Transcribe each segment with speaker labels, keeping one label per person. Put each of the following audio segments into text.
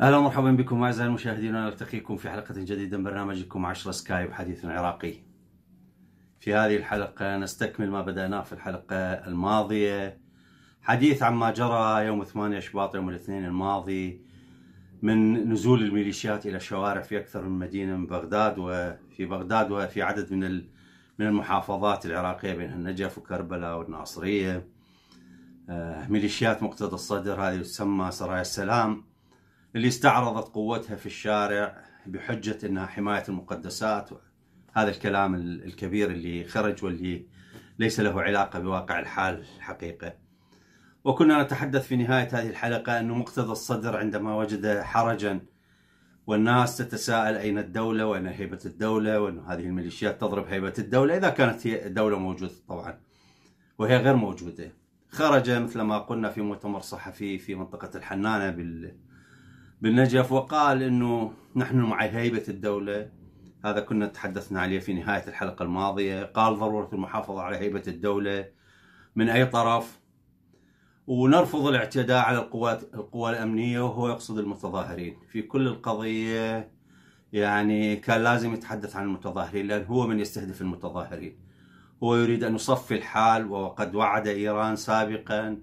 Speaker 1: اهلا ومرحبا بكم اعزائي المشاهدين نلتقيكم في حلقه جديده من برنامجكم 10 سكايب حديث عراقي. في هذه الحلقه نستكمل ما بداناه في الحلقه الماضيه حديث عما جرى يوم 8 شباط يوم الاثنين الماضي من نزول الميليشيات الى الشوارع في اكثر من مدينه من بغداد وفي بغداد وفي عدد من من المحافظات العراقيه بين النجف وكربلاء والناصريه آه، ميليشيات مقتدى الصدر هذه تسمى سرايا السلام اللي استعرضت قوتها في الشارع بحجه انها حمايه المقدسات هذا الكلام الكبير اللي خرج واللي ليس له علاقه بواقع الحال الحقيقه وكنا نتحدث في نهاية هذه الحلقة أنه مقتضى الصدر عندما وجد حرجا والناس تتساءل أين الدولة وأين هيبة الدولة وأن هذه الميليشيات تضرب هيبة الدولة إذا كانت هي الدولة موجودة طبعا وهي غير موجودة خرج مثل ما قلنا في مؤتمر صحفي في منطقة الحنانة بال... بالنجف وقال أنه نحن مع هيبة الدولة هذا كنا تحدثنا عليه في نهاية الحلقة الماضية قال ضرورة المحافظة على هيبة الدولة من أي طرف ونرفض الاعتداء على القوات القوى الامنيه وهو يقصد المتظاهرين في كل القضيه يعني كان لازم يتحدث عن المتظاهرين لان هو من يستهدف المتظاهرين هو يريد ان يصفي الحال وقد وعد ايران سابقا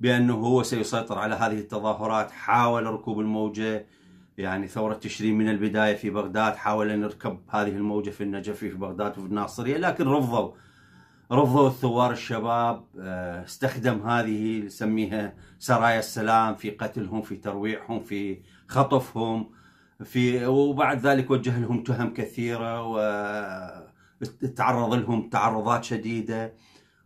Speaker 1: بانه هو سيسيطر على هذه التظاهرات حاول ركوب الموجه يعني ثورة تشرين من البداية في بغداد حاول أن يركب هذه الموجة في النجف في بغداد وفي الناصرية لكن رفضوا رفضوا الثوار الشباب آه، استخدم هذه نسميها سرايا السلام في قتلهم في ترويعهم في خطفهم في وبعد ذلك وجه لهم تهم كثيره وتعرض آه، لهم تعرضات شديده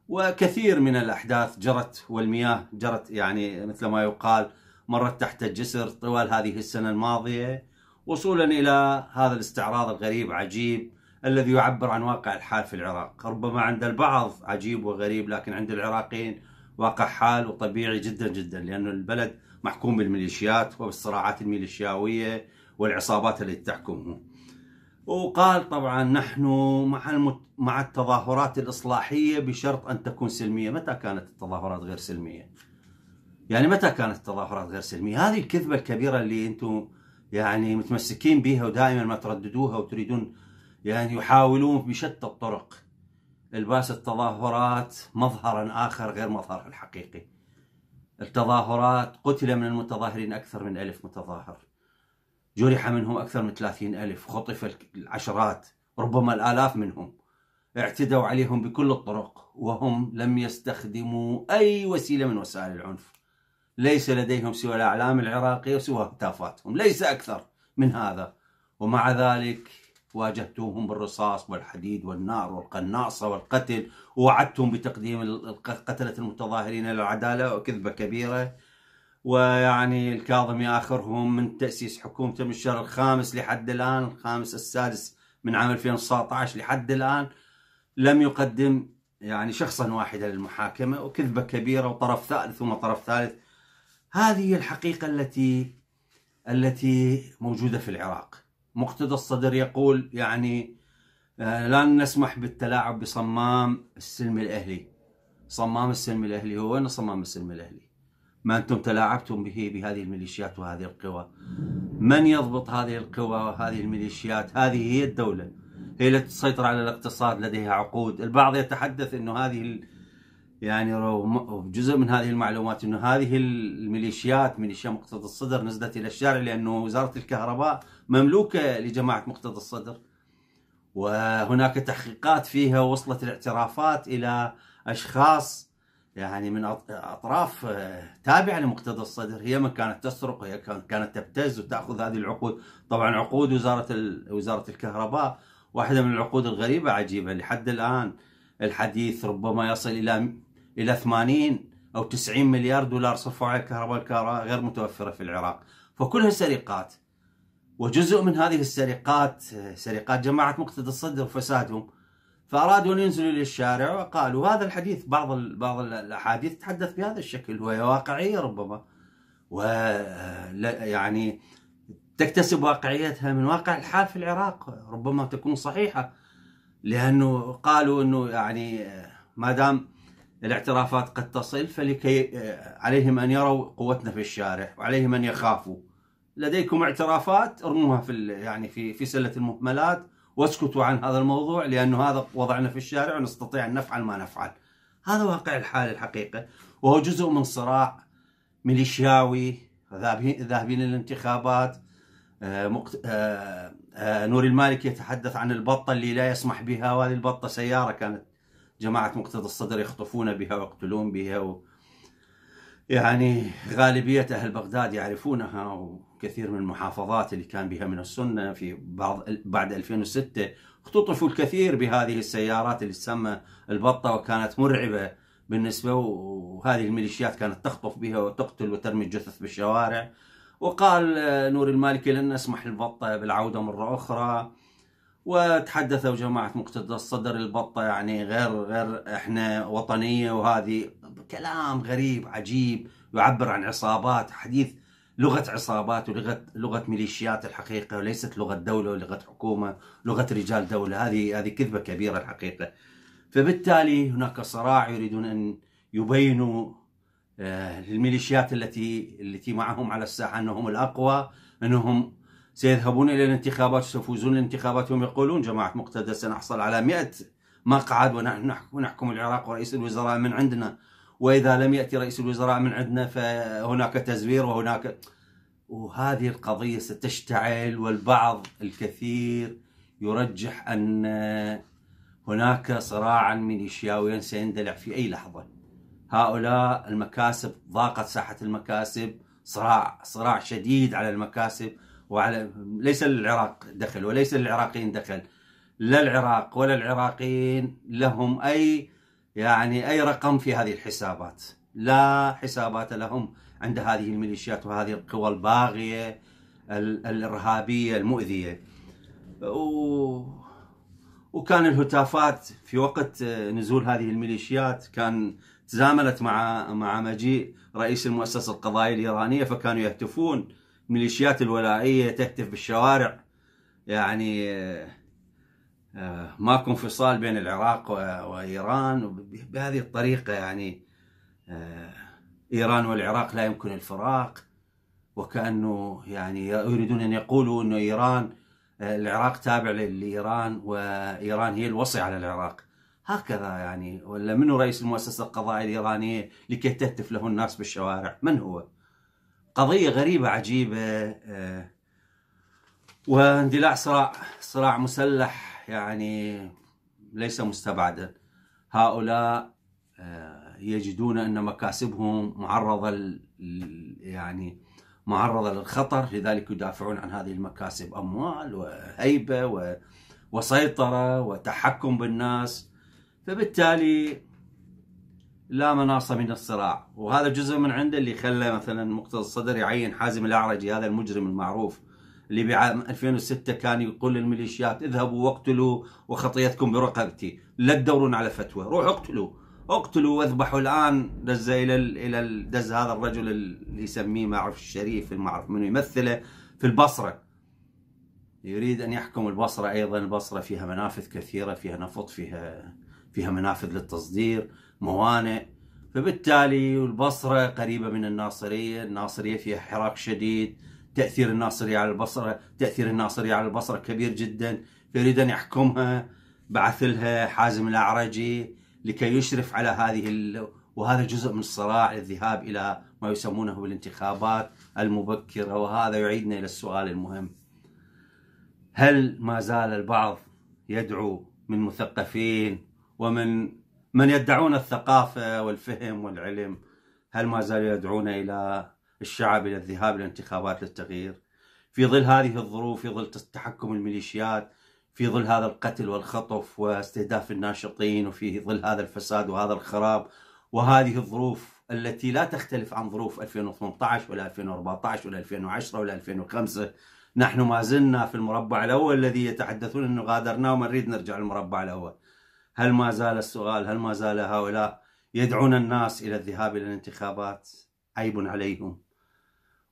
Speaker 1: وكثير من الاحداث جرت والمياه جرت يعني مثل ما يقال مرت تحت الجسر طوال هذه السنه الماضيه وصولا الى هذا الاستعراض الغريب عجيب الذي يعبر عن واقع الحال في العراق ربما عند البعض عجيب وغريب لكن عند العراقيين واقع حال وطبيعي جدا جدا لأن البلد محكوم بالميليشيات وبالصراعات الميليشياوية والعصابات التي تحكمه وقال طبعا نحن مع المت... مع التظاهرات الإصلاحية بشرط أن تكون سلمية متى كانت التظاهرات غير سلمية يعني متى كانت التظاهرات غير سلمية هذه الكذبة الكبيرة اللي أنتم يعني متمسكين بها ودائما ما ترددوها وتريدون يعني يحاولون بشتى الطرق الباس التظاهرات مظهرا اخر غير مظهرها الحقيقي. التظاهرات قتل من المتظاهرين اكثر من ألف متظاهر. جرح منهم اكثر من ثلاثين ألف، خطف العشرات، ربما الالاف منهم. اعتدوا عليهم بكل الطرق وهم لم يستخدموا اي وسيله من وسائل العنف. ليس لديهم سوى الاعلام العراقي وسوى هتافاتهم، ليس اكثر من هذا. ومع ذلك واجهتوهم بالرصاص والحديد والنار والقناصة والقتل ووعدتهم بتقديم قتلة المتظاهرين للعدالة وكذبة كبيرة ويعني الكاظمي آخرهم من تأسيس حكومته من الشهر الخامس لحد الآن الخامس السادس من عام 2019 لحد الآن لم يقدم يعني شخصا واحدا للمحاكمة وكذبة كبيرة وطرف ثالث ثم طرف ثالث هذه الحقيقة التي التي موجودة في العراق مقتدى الصدر يقول يعني آه، لا نسمح بالتلاعب بصمام السلم الاهلي صمام السلم الاهلي هو وين صمام السلم الاهلي ما انتم تلاعبتم به بهذه الميليشيات وهذه القوى من يضبط هذه القوى وهذه الميليشيات هذه هي الدوله هي التي تسيطر على الاقتصاد لديها عقود البعض يتحدث انه هذه يعني جزء من هذه المعلومات انه هذه الميليشيات ميليشيا مقتضى الصدر نزلت الى الشارع لانه وزاره الكهرباء مملوكه لجماعه مقتضى الصدر وهناك تحقيقات فيها وصلت الاعترافات الى اشخاص يعني من اطراف آه، تابعه لمقتضى الصدر هي من كانت تسرق هي كانت تبتز وتاخذ هذه العقود طبعا عقود وزاره وزاره الكهرباء واحده من العقود الغريبه عجيبه لحد الان الحديث ربما يصل الى الى 80 او 90 مليار دولار صرفوا على الكهرباء غير متوفره في العراق فكلها سرقات وجزء من هذه السرقات سرقات جماعه مقتدى الصدر وفسادهم فارادوا ان ينزلوا للشارع وقالوا هذا الحديث بعض بعض الاحاديث تحدث بهذا الشكل وهي واقعيه ربما و يعني تكتسب واقعيتها من واقع الحال في العراق ربما تكون صحيحه لانه قالوا انه يعني ما دام الاعترافات قد تصل فلكي آه، عليهم أن يروا قوتنا في الشارع وعليهم أن يخافوا لديكم اعترافات ارموها في يعني في في سله المهملات واسكتوا عن هذا الموضوع لانه هذا وضعنا في الشارع ونستطيع ان نفعل ما نفعل. هذا واقع الحال الحقيقه وهو جزء من صراع ميليشياوي ذاهبين للانتخابات آه، مقت... آه، نور المالك يتحدث عن البطه اللي لا يسمح بها وهذه البطه سياره كانت جماعة مقتدى الصدر يخطفون بها ويقتلون بها و يعني غالبية أهل بغداد يعرفونها وكثير من المحافظات اللي كان بها من السنة في بعض بعد 2006 اختطفوا الكثير بهذه السيارات اللي تسمى البطة وكانت مرعبة بالنسبة وهذه الميليشيات كانت تخطف بها وتقتل وترمي الجثث بالشوارع وقال آه، نور المالكي لن نسمح للبطة بالعودة مرة أخرى وتحدثوا جماعة مقتدى الصدر البطة يعني غير غير احنا وطنية وهذه كلام غريب عجيب يعبر عن عصابات حديث لغة عصابات ولغة لغة ميليشيات الحقيقة وليست لغة دولة ولغة حكومة لغة رجال دولة هذه هذه كذبة كبيرة الحقيقة فبالتالي هناك صراع يريدون أن يبينوا الميليشيات آه، التي التي معهم على الساحة أنهم الأقوى أنهم سيذهبون إلى الانتخابات وسيفوزون الانتخابات هم يقولون جماعة مقتدى سنحصل على 100 مقعد ونحن نحكم العراق ورئيس الوزراء من عندنا وإذا لم يأتي رئيس الوزراء من عندنا فهناك تزوير وهناك وهذه القضية ستشتعل والبعض الكثير يرجح أن هناك صراعا ميليشياويا سيندلع في أي لحظة هؤلاء المكاسب ضاقت ساحة المكاسب صراع صراع شديد على المكاسب وعلى ليس للعراق دخل وليس للعراقيين دخل لا العراق ولا العراقيين لهم أي يعني أي رقم في هذه الحسابات لا حسابات لهم عند هذه الميليشيات وهذه القوى الباغية الإرهابية المؤذية و... وكان الهتافات في وقت آه، نزول هذه الميليشيات كان تزاملت مع مع مجيء رئيس المؤسسة القضائية الإيرانية فكانوا يهتفون ميليشيات الولائية تهتف بالشوارع يعني آه، ماكو انفصال بين العراق وإيران بهذه الطريقة يعني آه، إيران والعراق لا يمكن الفراق وكأنه يعني يريدون أن يقولوا انه إيران آه، العراق تابع لإيران وإيران هي الوصي على العراق هكذا يعني ولا منو رئيس المؤسسة القضائية الإيرانية لكي تهتف له الناس بالشوارع من هو؟ قضية غريبة عجيبة آه، واندلاع صراع صراع مسلح يعني ليس مستبعدا هؤلاء آه، يجدون أن مكاسبهم معرضة يعني معرضة للخطر لذلك يدافعون عن هذه المكاسب أموال وهيبة وسيطرة وتحكم بالناس فبالتالي لا مناص من الصراع وهذا جزء من عنده اللي خلى مثلا مقتدى الصدر يعين حازم الاعرجي هذا المجرم المعروف اللي بعام 2006 كان يقول للميليشيات اذهبوا واقتلوا وخطيتكم برقبتي لا تدورون على فتوى روحوا اقتلوا اقتلوا واذبحوا الان دز الى الى دز هذا الرجل اللي يسميه ما اعرف الشريف ما اعرف منو يمثله في البصره يريد ان يحكم البصره ايضا البصره فيها منافذ كثيره فيها نفط فيها فيها منافذ للتصدير موانئ فبالتالي البصرة قريبة من الناصرية الناصرية فيها حراك شديد تأثير الناصرية على البصرة تأثير الناصرية على البصرة كبير جدا فيريد أن يحكمها بعث لها حازم الأعرجي لكي يشرف على هذه ال... وهذا جزء من الصراع الذهاب إلى ما يسمونه بالانتخابات المبكرة وهذا يعيدنا إلى السؤال المهم هل ما زال البعض يدعو من مثقفين ومن من يدعون الثقافة والفهم والعلم هل ما زالوا يدعون إلى الشعب إلى الذهاب إلى انتخابات للتغيير في ظل هذه الظروف في ظل تحكم الميليشيات في ظل هذا القتل والخطف واستهداف الناشطين وفي ظل هذا الفساد وهذا الخراب وهذه الظروف التي لا تختلف عن ظروف 2018 ولا 2014 ولا 2010 ولا 2005 نحن ما زلنا في المربع الأول الذي يتحدثون أنه غادرناه وما نريد نرجع للمربع الأول هل ما زال السؤال هل ما زال هؤلاء يدعون الناس إلى الذهاب إلى الانتخابات عيب عليهم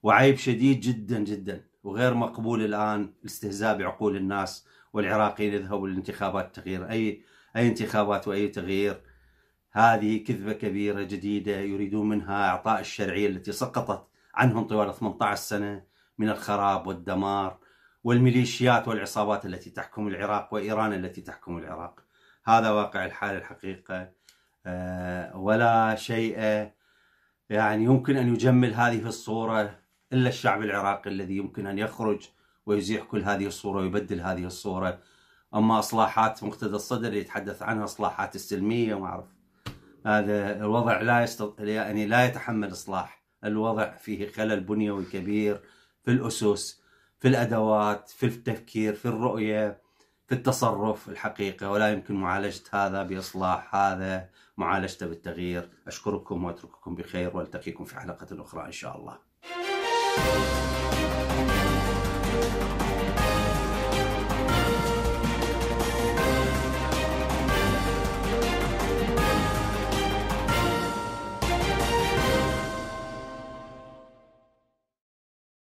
Speaker 1: وعيب شديد جدا جدا وغير مقبول الآن الاستهزاء بعقول الناس والعراقيين يذهبوا للانتخابات تغيير أي أي انتخابات وأي تغيير هذه كذبة كبيرة جديدة يريدون منها إعطاء الشرعية التي سقطت عنهم طوال 18 سنة من الخراب والدمار والميليشيات والعصابات التي تحكم العراق وإيران التي تحكم العراق هذا واقع الحال الحقيقة آه، ولا شيء يعني يمكن أن يجمل هذه الصورة إلا الشعب العراقي الذي يمكن أن يخرج ويزيح كل هذه الصورة ويبدل هذه الصورة أما إصلاحات مقتدى الصدر يتحدث عنها إصلاحات السلمية ما أعرف هذا الوضع لا يستط... يعني لا يتحمل إصلاح الوضع فيه خلل بنيوي كبير في الأسس في الأدوات في التفكير في الرؤية في التصرف الحقيقي ولا يمكن معالجة هذا بإصلاح هذا معالجته بالتغيير أشكركم وأترككم بخير وألتقيكم في حلقة أخرى إن شاء الله